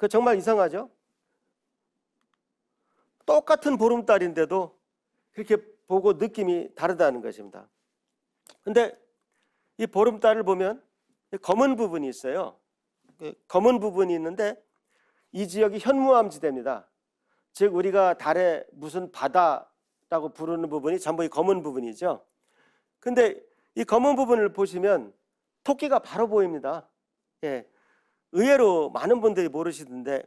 그 정말 이상하죠? 똑같은 보름달인데도 그렇게 보고 느낌이 다르다는 것입니다. 근데 이 보름달을 보면 검은 부분이 있어요. 그 검은 부분이 있는데 이 지역이 현무암지대입니다. 즉 우리가 달에 무슨 바다라고 부르는 부분이 전부 이 검은 부분이죠. 근데 이 검은 부분을 보시면 토끼가 바로 보입니다. 예. 의외로 많은 분들이 모르시는데자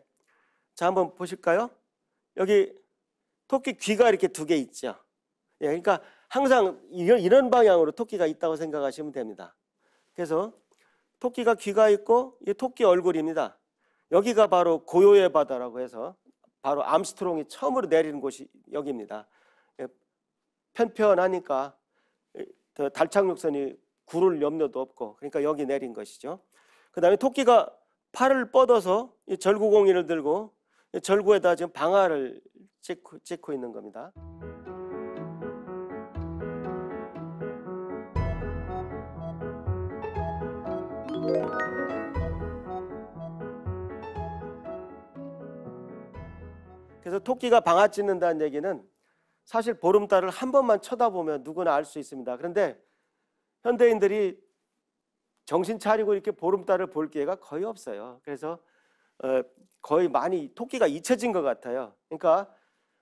한번 보실까요? 여기 토끼 귀가 이렇게 두 개 있죠. 예, 그러니까 항상 이런, 이런 방향으로 토끼가 있다고 생각하시면 됩니다. 그래서 토끼가 귀가 있고 이 토끼 얼굴입니다. 여기가 바로 고요의 바다라고 해서 바로 암스트롱이 처음으로 내리는 곳이 여기입니다. 예, 편편하니까 그 달착륙선이 구를 염려도 없고 그러니까 여기 내린 것이죠. 그 다음에 토끼가 팔을 뻗어서 절구공이를 들고 절구에다 지금 방아를 찍고, 찍고 있는 겁니다. 그래서 토끼가 방아 찢는다는 얘기는 사실 보름달을 한 번만 쳐다보면 누구나 알 수 있습니다. 그런데 현대인들이 정신 차리고 이렇게 보름달을 볼 기회가 거의 없어요. 그래서 어, 거의 많이 토끼가 잊혀진 것 같아요. 그러니까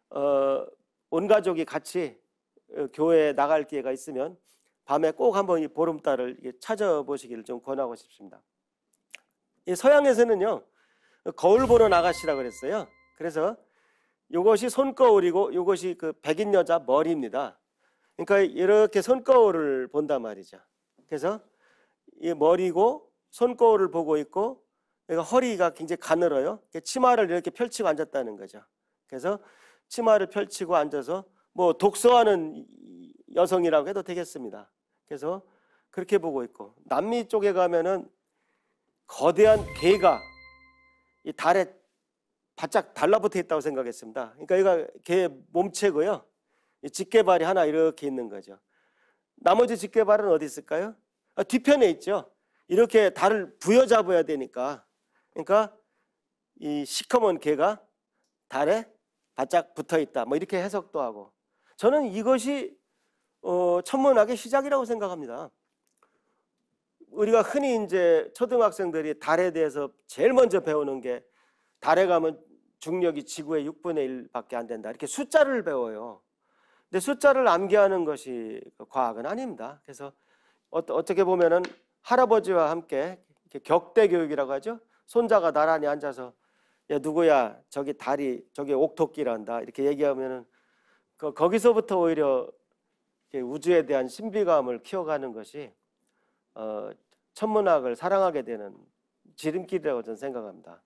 어, 온 가족이 같이 어, 교회에 나갈 기회가 있으면 밤에 꼭 한번 이 보름달을 찾아보시기를 좀 권하고 싶습니다. 서양에서는요 거울 보러나가시라 그랬어요. 그래서 이것이 손거울이고 이것이 그 백인 여자 머리입니다. 그러니까 이렇게 손거울을 본단 말이죠. 그래서 이 머리고 손거울을 보고 있고 그가 허리가 굉장히 가늘어요. 치마를 이렇게 펼치고 앉았다는 거죠. 그래서 치마를 펼치고 앉아서 뭐 독서하는 여성이라고 해도 되겠습니다. 그래서 그렇게 보고 있고 남미 쪽에 가면은 거대한 개가 이 달에 바짝 달라붙어 있다고 생각했습니다. 그러니까 얘가 개 몸체고요. 이 집게발이 하나 이렇게 있는 거죠. 나머지 집게발은 어디 있을까요? 뒤편에 있죠. 이렇게 달을 부여잡아야 되니까. 그러니까 이 시커먼 개가 달에 바짝 붙어 있다. 뭐 이렇게 해석도 하고. 저는 이것이 어, 천문학의 시작이라고 생각합니다. 우리가 흔히 이제 초등학생들이 달에 대해서 제일 먼저 배우는 게 달에 가면 중력이 지구의 6분의 1밖에 안 된다. 이렇게 숫자를 배워요. 근데 숫자를 암기하는 것이 과학은 아닙니다. 그래서 어떻게 보면은 할아버지와 함께 격대 교육이라고 하죠. 손자가 나란히 앉아서 야 누구야 저기 다리 저기 옥토끼란다 이렇게 얘기하면은 그, 거기서부터 오히려 우주에 대한 신비감을 키워가는 것이 어, 천문학을 사랑하게 되는 지름길이라고 저는 생각합니다.